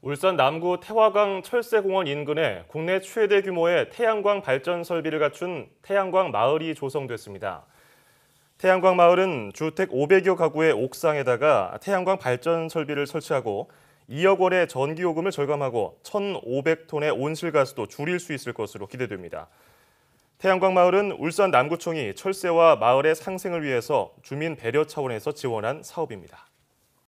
울산 남구 태화강 철새공원 인근에 국내 최대 규모의 태양광 발전 설비를 갖춘 태양광 마을이 조성됐습니다. 태양광 마을은 주택 500여 가구의 옥상에다가 태양광 발전 설비를 설치하고 2억 원의 전기요금을 절감하고 1,500톤의 온실가스도 줄일 수 있을 것으로 기대됩니다. 태양광 마을은 울산 남구청이 철새와 마을의 상생을 위해서 주민 배려 차원에서 지원한 사업입니다.